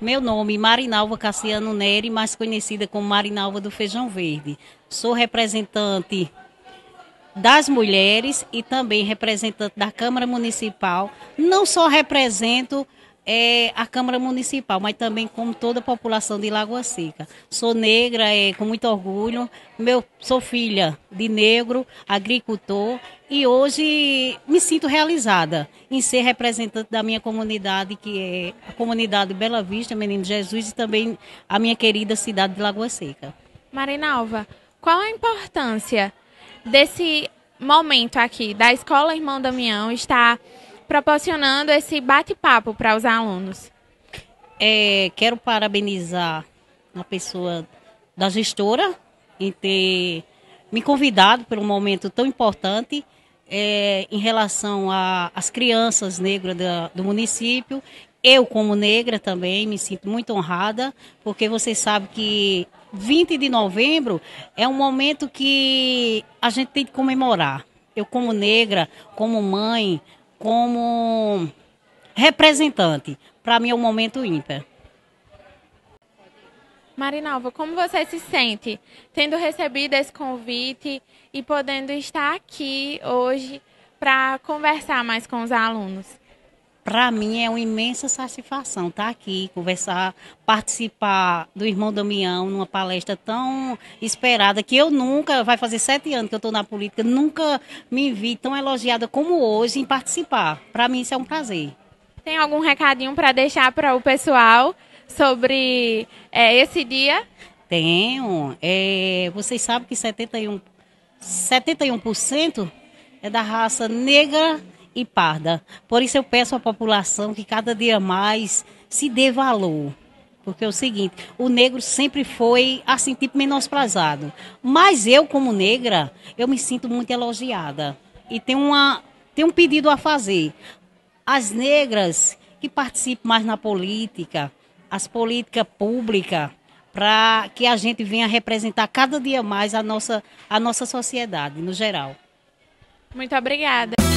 Meu nome é Marinalva Cassiano Neri, mais conhecida como Marinalva do Feijão Verde. Sou representante das mulheres e também representante da Câmara Municipal. Não só represento é, a Câmara Municipal, mas também como toda a população de Lagoa Seca. Sou negra, é, com muito orgulho. Meu, sou filha de negro, agricultor, e hoje me sinto realizada em ser representante da minha comunidade, que é a comunidade Bela Vista, Menino Jesus, e também a minha querida cidade de Lagoa Seca. Marina Alva, qual a importância desse momento aqui da Escola Irmão Damião estar proporcionando esse bate-papo para os alunos. É, quero parabenizar a pessoa da gestora em ter me convidado por um momento tão importante é, em relação às crianças negras da, do município. Eu, como negra, também me sinto muito honrada, porque você sabe que 20 de novembro é um momento que a gente tem que comemorar. Eu, como negra, como mãe, como representante. Para mim é um momento ímpar. Marinalva, como você se sente tendo recebido esse convite e podendo estar aqui hoje para conversar mais com os alunos? para mim é uma imensa satisfação estar tá aqui, conversar, participar do irmão Damião numa palestra tão esperada que eu nunca, vai fazer sete anos que eu estou na política, nunca me vi tão elogiada como hoje em participar. Para mim isso é um prazer. Tem algum recadinho para deixar para o pessoal sobre é, esse dia? Tenho. É, vocês sabem que 71, 71% é da raça negra e parda. Por isso eu peço à população que cada dia mais se dê valor. Porque é o seguinte, o negro sempre foi assim, tipo menosprezado. Mas eu, como negra, eu me sinto muito elogiada. E tem, uma, tem um pedido a fazer. As negras que participem mais na política, as políticas públicas, para que a gente venha representar cada dia mais a nossa, a nossa sociedade no geral. Muito obrigada.